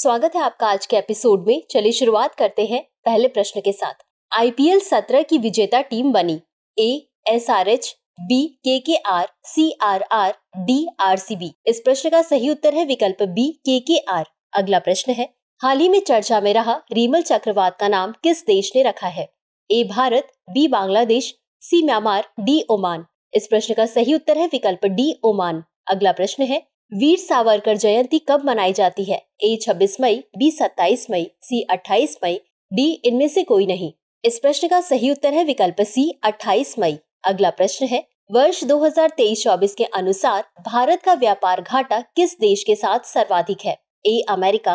स्वागत है आपका आज के एपिसोड में चलिए शुरुआत करते हैं पहले प्रश्न के साथ आईपीएल सत्रह की विजेता टीम बनी A S R H B K K R C R R D R C B इस प्रश्न का सही उत्तर है विकल्प बी के के आर अगला प्रश्न है हाल ही में चर्चा में रहा रीमल चक्रवात का नाम किस देश ने रखा है A Bharat B Bangladesh C Myanmar D Oman इस प्रश्न का सही उत्तर है विकल्प डी ओमान अगला प्रश्न है वीर सावरकर जयंती कब मनाई जाती है ए 26 मई बी 27 मई सी 28 मई डी इनमें से कोई नहीं इस प्रश्न का सही उत्तर है विकल्प सी 28 मई अगला प्रश्न है वर्ष 2023-24 के अनुसार भारत का व्यापार घाटा किस देश के साथ सर्वाधिक है ए अमेरिका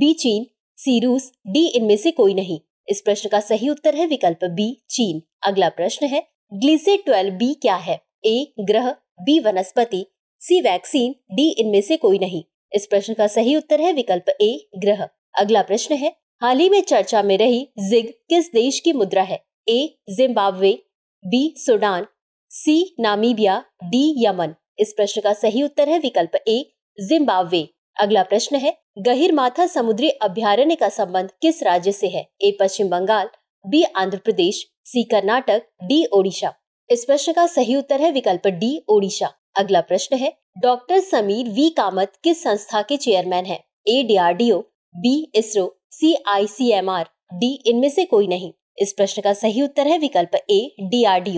बी चीन सी रूस डी इनमें से कोई नहीं इस प्रश्न का सही उत्तर है विकल्प बी चीन अगला प्रश्न है ग्लीसे ट्वेल्व बी क्या है ए ग्रह बी वनस्पति सी वैक्सीन डी इनमें से कोई नहीं इस प्रश्न का सही उत्तर है विकल्प ए ग्रह अगला प्रश्न है हाल ही में चर्चा में रही जिग किस देश की मुद्रा है A Zimbabwe B Sudan C Namibia D Yemen इस प्रश्न का सही उत्तर है विकल्प ए जिम्बाब्वे अगला प्रश्न है गहिर माथा समुद्री अभ्यारण्य का संबंध किस राज्य से है A Paschim Bangal B Andhra Pradesh C Karnataka D Odisha इस प्रश्न का सही उत्तर है विकल्प डी ओडिशा अगला प्रश्न है डॉक्टर समीर वी कामत किस संस्था के चेयरमैन है A O B ISRO C I C M R D इनमें से कोई नहीं इस प्रश्न का सही उत्तर है विकल्प ए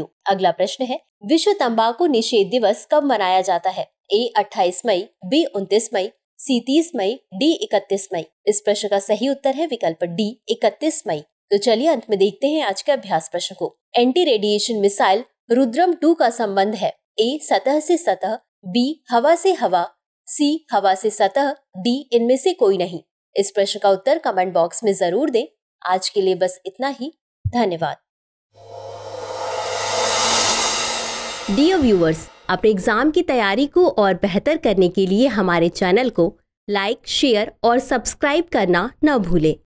ओ अगला प्रश्न है विश्व तंबाकू निषेध दिवस कब मनाया जाता है ए 28 मई बी 29 मई सी 30 मई डी 31 मई इस प्रश्न का सही उत्तर है विकल्प डी 31 मई तो चलिए अंत में देखते हैं आज के अभ्यास प्रश्न को anti radiation missile Rudram two का संबंध है ए सतह से सतह बी हवा से हवा सी हवा से सतह डी इनमें से कोई नहीं इस प्रश्न का उत्तर कमेंट बॉक्स में जरूर दें आज के लिए बस इतना ही धन्यवाद डियर व्यूअर्स अपने एग्जाम की तैयारी को और बेहतर करने के लिए हमारे चैनल को लाइक शेयर और सब्सक्राइब करना न भूलें